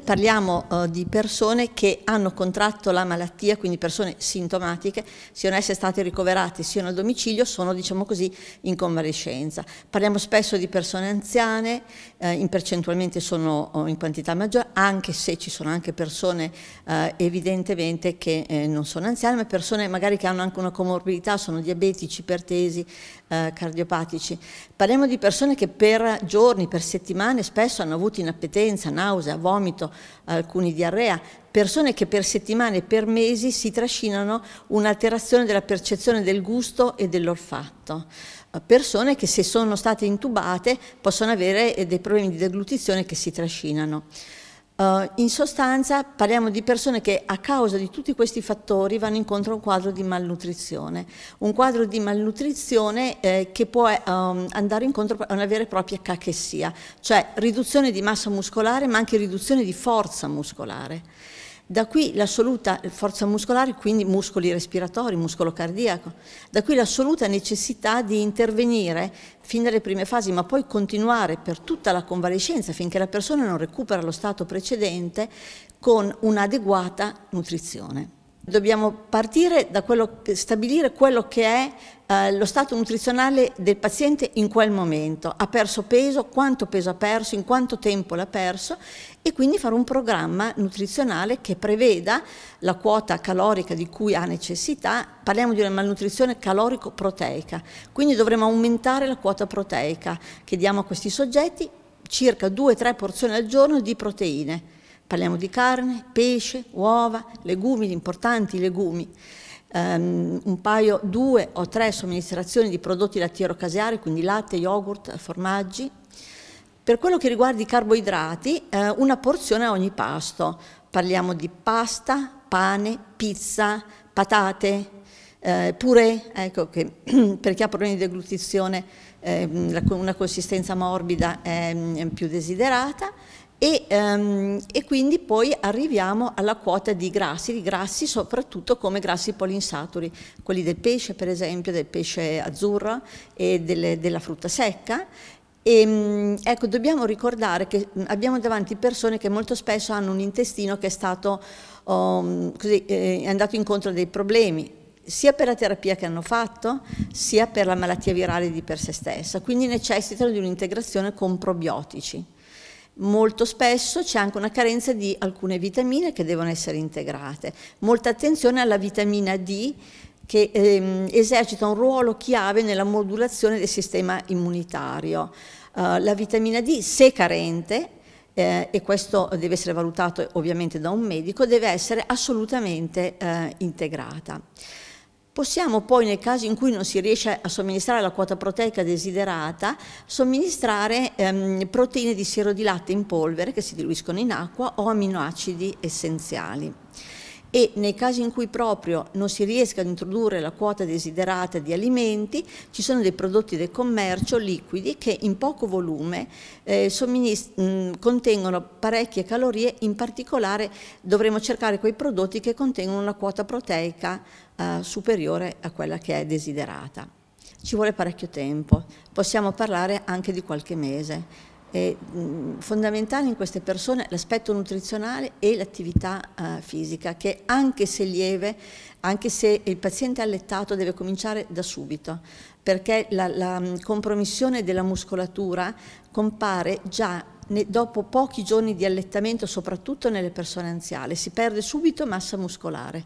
noi parliamo uh, di persone che hanno contratto la malattia, quindi persone sintomatiche, siano esse state ricoverate, siano a domicilio, sono diciamo così in convalescenza. Parliamo spesso di persone anziane, eh, in percentualmente sono eh, in quantità maggiore, anche se ci sono anche persone eh, evidentemente che eh, non sono anziane, ma persone magari che hanno anche una comorbidità, sono diabetici, ipertesi, eh, cardiopatici. Parliamo di persone che per giorni, per settimane spesso hanno avuto inappetenza, nausea, vomito, soggiorno, alcuni diarrea, persone che per settimane, e per mesi si trascinano un'alterazione della percezione del gusto e dell'olfatto, eh, persone che se sono state intubate possono avere eh, dei problemi di deglutizione che si trascinano. Uh, in sostanza parliamo di persone che a causa di tutti questi fattori vanno incontro a un quadro di malnutrizione, un quadro di malnutrizione eh, che può um, andare incontro a una vera e propria cachessia, cioè riduzione di massa muscolare ma anche riduzione di forza muscolare. Da qui l'assoluta forza muscolare, quindi muscoli respiratori, muscolo cardiaco, da qui l'assoluta necessità di intervenire fin dalle prime fasi, ma poi continuare per tutta la convalescenza finché la persona non recupera lo stato precedente con un'adeguata nutrizione. Dobbiamo partire da quello, stabilire quello che è eh, lo stato nutrizionale del paziente in quel momento. Ha perso peso, quanto peso ha perso, in quanto tempo l'ha perso e quindi fare un programma nutrizionale che preveda la quota calorica di cui ha necessità, parliamo di una malnutrizione calorico-proteica, quindi dovremo aumentare la quota proteica che diamo a questi soggetti, circa 2-3 porzioni al giorno di proteine, parliamo di carne, pesce, uova, legumi, importanti legumi. Um, un paio, due o tre somministrazioni di prodotti lattiero-caseari, quindi latte, yogurt, formaggi, per quello che riguarda i carboidrati, eh, una porzione a ogni pasto. Parliamo di pasta, pane, pizza, patate, eh, purè, ecco che per chi ha problemi di deglutizione eh, una consistenza morbida è, è più desiderata e, um, e, quindi poi arriviamo alla quota di grassi, di grassi soprattutto come grassi polinsaturi, quelli del pesce per esempio, del pesce azzurro e delle, della frutta secca e, ehm, ecco, dobbiamo ricordare che abbiamo davanti persone che molto spesso hanno un intestino che è, stato, um, così, eh, è andato incontro a dei problemi, sia per la terapia che hanno fatto, sia per la malattia virale di per sé stessa, quindi necessitano di un'integrazione con probiotici. Molto spesso c'è anche una carenza di alcune vitamine che devono essere integrate. Molta attenzione alla vitamina D che ehm, esercita un ruolo chiave nella modulazione del sistema immunitario. Uh, la vitamina D, se carente, eh, e questo deve essere valutato ovviamente da un medico, deve essere assolutamente eh, integrata. Possiamo poi, nel caso in cui non si riesce a somministrare la quota proteica desiderata, somministrare ehm, proteine di siero di latte in polvere che si diluiscono in acqua o aminoacidi essenziali e nei casi in cui proprio non si riesca ad introdurre la quota desiderata di alimenti, ci sono dei prodotti del commercio liquidi che in poco volume eh, mh, mm, contengono parecchie calorie, in particolare dovremo cercare quei prodotti che contengono una quota proteica eh, superiore a quella che è desiderata. Ci vuole parecchio tempo, possiamo parlare anche di qualche mese eh, fondamentale in queste persone l'aspetto nutrizionale e l'attività eh, fisica, che anche se lieve, anche se il paziente è allettato deve cominciare da subito, perché la, la mm, compromissione della muscolatura compare già ne, dopo pochi giorni di allettamento, soprattutto nelle persone anziane, si perde subito massa muscolare.